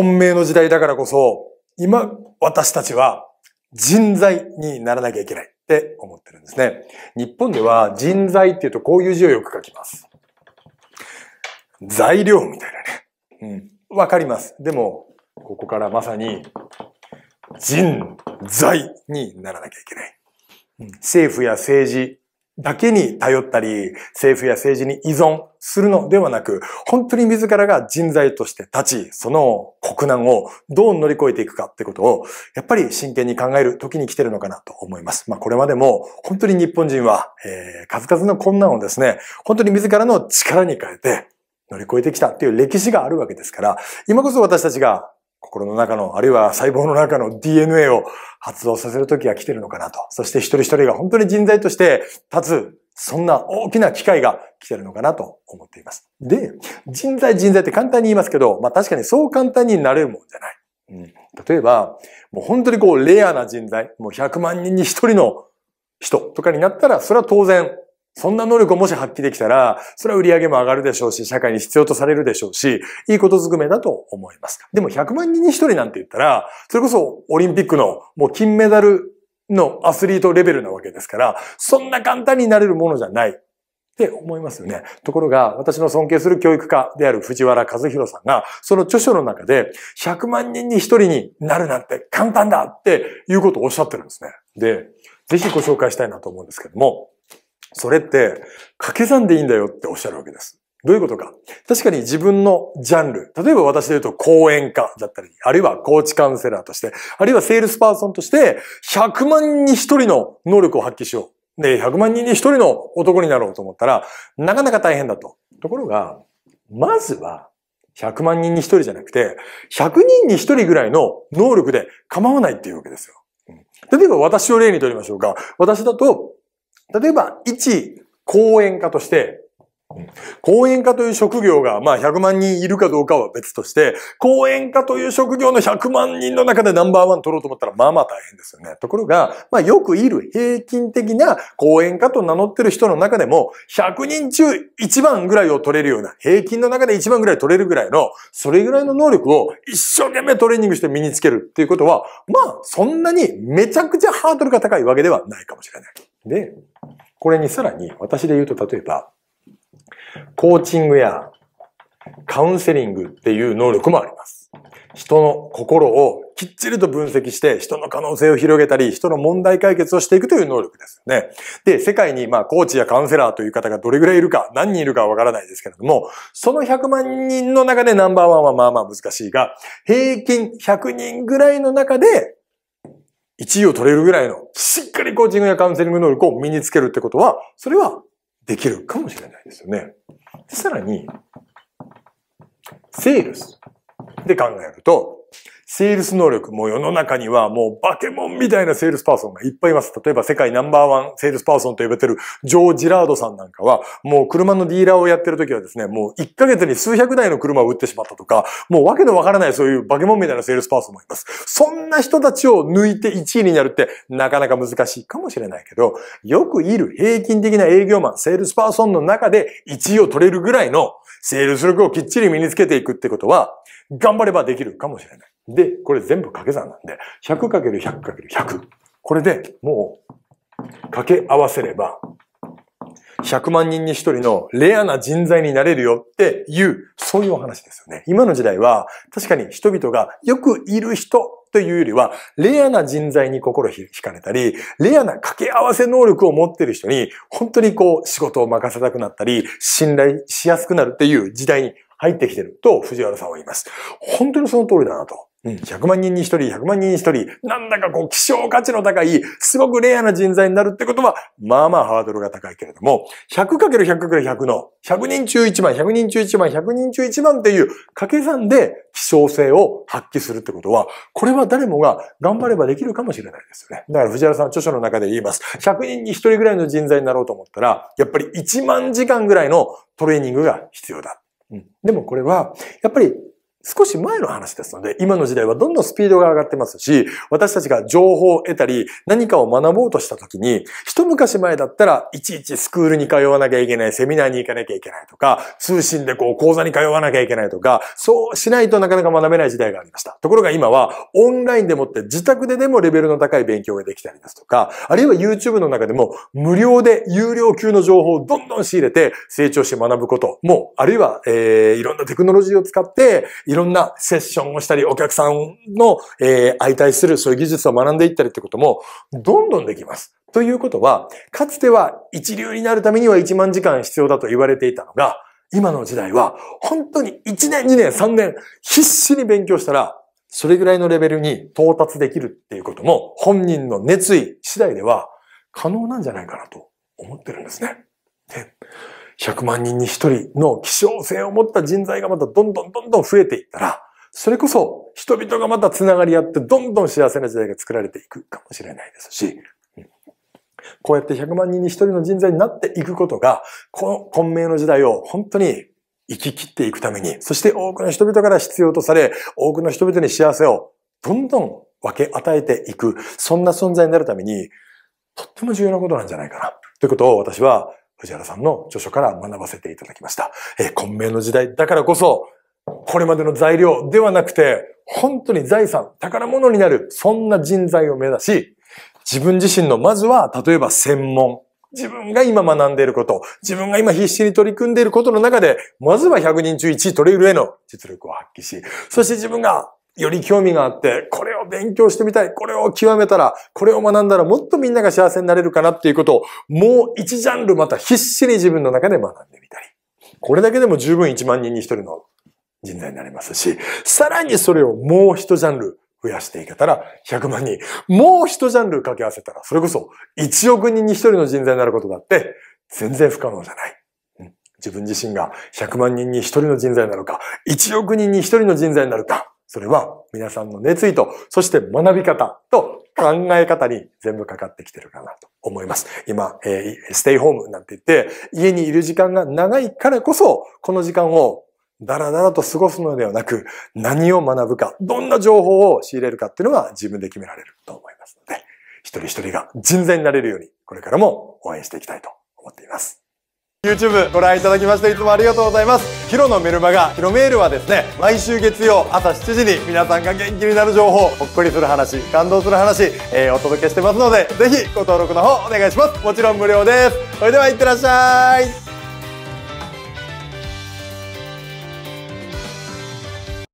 混迷の時代だからこそ、今、私たちは人材にならなきゃいけないって思ってるんですね。日本では人材っていうとこういう字をよく書きます。材料みたいなね。うん。わかります。でも、ここからまさに人材にならなきゃいけない。うん、政府や政治、だけに頼ったり、政府や政治に依存するのではなく、本当に自らが人材として立ち、その国難をどう乗り越えていくかってことを、やっぱり真剣に考える時に来てるのかなと思います。まあこれまでも本当に日本人は、えー、数々の困難をですね、本当に自らの力に変えて乗り越えてきたっていう歴史があるわけですから、今こそ私たちが心の中の、あるいは細胞の中の DNA を発動させる時が来てるのかなと。そして一人一人が本当に人材として立つ、そんな大きな機会が来てるのかなと思っています。で、人材人材って簡単に言いますけど、まあ確かにそう簡単になれるもんじゃない。うん、例えば、もう本当にこうレアな人材、もう100万人に1人の人とかになったら、それは当然そんな能力をもし発揮できたら、それは売り上げも上がるでしょうし、社会に必要とされるでしょうし、いいことずくめだと思います。でも100万人に1人なんて言ったら、それこそオリンピックのもう金メダルのアスリートレベルなわけですから、そんな簡単になれるものじゃない。って思いますよね。ところが、私の尊敬する教育家である藤原和弘さんが、その著書の中で、100万人に1人になるなんて簡単だっていうことをおっしゃってるんですね。で、ぜひご紹介したいなと思うんですけども、それって掛け算でいいんだよっておっしゃるわけです。どういうことか。確かに自分のジャンル、例えば私で言うと講演家だったり、あるいはコーチカウンセラーとして、あるいはセールスパーソンとして、100万人に1人の能力を発揮しよう。で、100万人に1人の男になろうと思ったら、なかなか大変だと。ところが、まずは、100万人に1人じゃなくて、100人に1人ぐらいの能力で構わないっていうわけですよ。例えば私を例にとりましょうか。私だと、例えば、一講演家として、講演家という職業が、まあ100万人いるかどうかは別として、講演家という職業の100万人の中でナンバーワン取ろうと思ったら、まあまあ大変ですよね。ところが、まあよくいる平均的な講演家と名乗ってる人の中でも、100人中1番ぐらいを取れるような、平均の中で1番ぐらい取れるぐらいの、それぐらいの能力を一生懸命トレーニングして身につけるっていうことは、まあそんなにめちゃくちゃハードルが高いわけではないかもしれない。で、これにさらに私で言うと例えば、コーチングやカウンセリングっていう能力もあります。人の心をきっちりと分析して、人の可能性を広げたり、人の問題解決をしていくという能力ですよね。で、世界に、まあ、コーチやカウンセラーという方がどれぐらいいるか、何人いるかわからないですけれども、その100万人の中でナンバーワンはまあまあ難しいが、平均100人ぐらいの中で、1位を取れるぐらいの、しっかりコーチングやカウンセリング能力を身につけるってことは、それはできるかもしれないですよね。さらに、セールスで考えると、セールス能力、もう世の中にはもうバケモンみたいなセールスパーソンがいっぱいいます。例えば世界ナンバーワンセールスパーソンと呼ばれてるジョー・ジラードさんなんかは、もう車のディーラーをやってる時はですね、もう1ヶ月に数百台の車を売ってしまったとか、もうわけのわからないそういうバケモンみたいなセールスパーソンもいます。そんな人たちを抜いて1位になるってなかなか難しいかもしれないけど、よくいる平均的な営業マン、セールスパーソンの中で1位を取れるぐらいのセールス力をきっちり身につけていくってことは、頑張ればできるかもしれない。で、これ全部掛け算なんで、100×100×100。これでもう掛け合わせれば、100万人に1人のレアな人材になれるよっていう、そういうお話ですよね。今の時代は、確かに人々がよくいる人というよりは、レアな人材に心惹かれたり、レアな掛け合わせ能力を持ってる人に、本当にこう、仕事を任せたくなったり、信頼しやすくなるっていう時代に入ってきてると藤原さんは言います。本当にその通りだなと。うん、100万人に1人、100万人に1人、なんだかこう、希少価値の高い、すごくレアな人材になるってことは、まあまあハードルが高いけれども、100×100×100 の、100人中1万、100人中1万、100人中1万っていう掛け算で希少性を発揮するってことは、これは誰もが頑張ればできるかもしれないですよね。だから藤原さん著書の中で言います。100人に1人ぐらいの人材になろうと思ったら、やっぱり1万時間ぐらいのトレーニングが必要だ。うん、でもこれは、やっぱり少し前の話ですので、今の時代はどんどんスピードが上がってますし、私たちが情報を得たり、何かを学ぼうとした時に、一昔前だったら、いちいちスクールに通わなきゃいけない、セミナーに行かなきゃいけないとか、通信でこう講座に通わなきゃいけないとか、そうしないとなかなか学べない時代がありました。ところが今は、オンラインでもって自宅ででもレベルの高い勉強ができたりですとか、あるいは YouTube の中でも、無料で有料級の情報をどんどん仕入れて、成長して学ぶことも、あるいは、えー、いろんなテクノロジーを使って、いろんなセッションをしたり、お客さんの、え相対するそういう技術を学んでいったりってことも、どんどんできます。ということは、かつては一流になるためには1万時間必要だと言われていたのが、今の時代は、本当に1年、2年、3年、必死に勉強したら、それぐらいのレベルに到達できるっていうことも、本人の熱意次第では可能なんじゃないかなと思ってるんですね。で100万人に1人の希少性を持った人材がまたどんどんどんどん増えていったら、それこそ人々がまた繋がり合ってどんどん幸せな時代が作られていくかもしれないですし、こうやって100万人に1人の人材になっていくことが、この混迷の時代を本当に生き切っていくために、そして多くの人々から必要とされ、多くの人々に幸せをどんどん分け与えていく、そんな存在になるために、とっても重要なことなんじゃないかな。ということを私は藤原さんの著書から学ばせていただきました。えー、混迷の時代だからこそ、これまでの材料ではなくて、本当に財産、宝物になる、そんな人材を目指し、自分自身の、まずは、例えば専門、自分が今学んでいること、自分が今必死に取り組んでいることの中で、まずは100人中1位取れるへの実力を発揮し、そして自分がより興味があって、これを勉強してみたい、これを極めたら、これを学んだらもっとみんなが幸せになれるかなっていうことを、もう一ジャンルまた必死に自分の中で学んでみたり。これだけでも十分1万人に1人の人材になりますし、さらにそれをもう一ジャンル増やしていけたら100万人、もう一ジャンル掛け合わせたら、それこそ1億人に1人の人材になることだって全然不可能じゃない。自分自身が100万人に1人の人材なのか、1億人に1人の人材になるか、それは皆さんの熱意と、そして学び方と考え方に全部かかってきてるかなと思います。今、えー、ステイホームなんて言って、家にいる時間が長いからこそ、この時間をだらだらと過ごすのではなく、何を学ぶか、どんな情報を仕入れるかっていうのが自分で決められると思いますので、一人一人が人材になれるように、これからも応援していきたいと思っています。YouTube ご覧いただきましていつもありがとうございますヒロのメルマガヒロメールはですね毎週月曜朝7時に皆さんが元気になる情報ほっこりする話感動する話、えー、お届けしてますのでぜひご登録の方お願いしますもちろん無料ですそれではいってらっしゃい